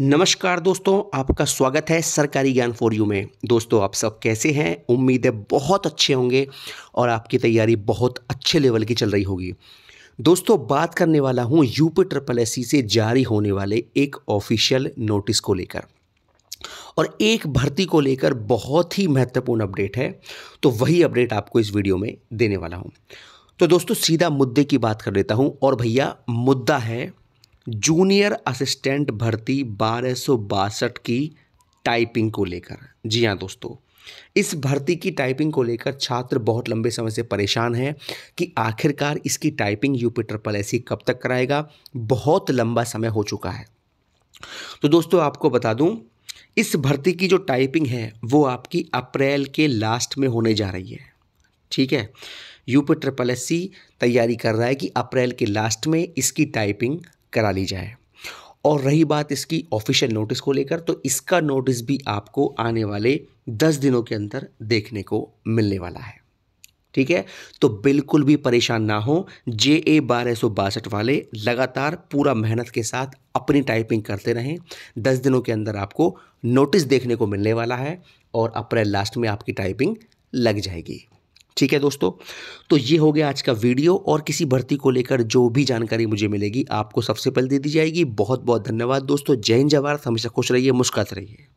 नमस्कार दोस्तों आपका स्वागत है सरकारी ज्ञान फॉर यू में दोस्तों आप सब कैसे हैं उम्मीद है बहुत अच्छे होंगे और आपकी तैयारी बहुत अच्छे लेवल की चल रही होगी दोस्तों बात करने वाला हूँ यूपी ट्रिपल एस से जारी होने वाले एक ऑफिशियल नोटिस को लेकर और एक भर्ती को लेकर बहुत ही महत्वपूर्ण अपडेट है तो वही अपडेट आपको इस वीडियो में देने वाला हूँ तो दोस्तों सीधा मुद्दे की बात कर लेता हूँ और भैया मुद्दा है जूनियर असिस्टेंट भर्ती बारह की टाइपिंग को लेकर जी हाँ दोस्तों इस भर्ती की टाइपिंग को लेकर छात्र बहुत लंबे समय से परेशान हैं कि आखिरकार इसकी टाइपिंग यूपी ट्रिपल एस कब तक कराएगा बहुत लंबा समय हो चुका है तो दोस्तों आपको बता दूं इस भर्ती की जो टाइपिंग है वो आपकी अप्रैल के लास्ट में होने जा रही है ठीक है यूपी ट्रिपल एस तैयारी कर रहा है कि अप्रैल के लास्ट में इसकी टाइपिंग करा ली जाए और रही बात इसकी ऑफिशियल नोटिस को लेकर तो इसका नोटिस भी आपको आने वाले दस दिनों के अंदर देखने को मिलने वाला है ठीक है तो बिल्कुल भी परेशान ना हो जे ए बारह सौ बासठ वाले लगातार पूरा मेहनत के साथ अपनी टाइपिंग करते रहें दस दिनों के अंदर आपको नोटिस देखने को मिलने वाला है और अप्रैल लास्ट में आपकी टाइपिंग लग जाएगी ठीक है दोस्तों तो ये हो गया आज का वीडियो और किसी भर्ती को लेकर जो भी जानकारी मुझे मिलेगी आपको सबसे पहले दे दी जाएगी बहुत बहुत धन्यवाद दोस्तों जय हिंद जवाहर हमेशा खुश रहिए मुस्कत रहिए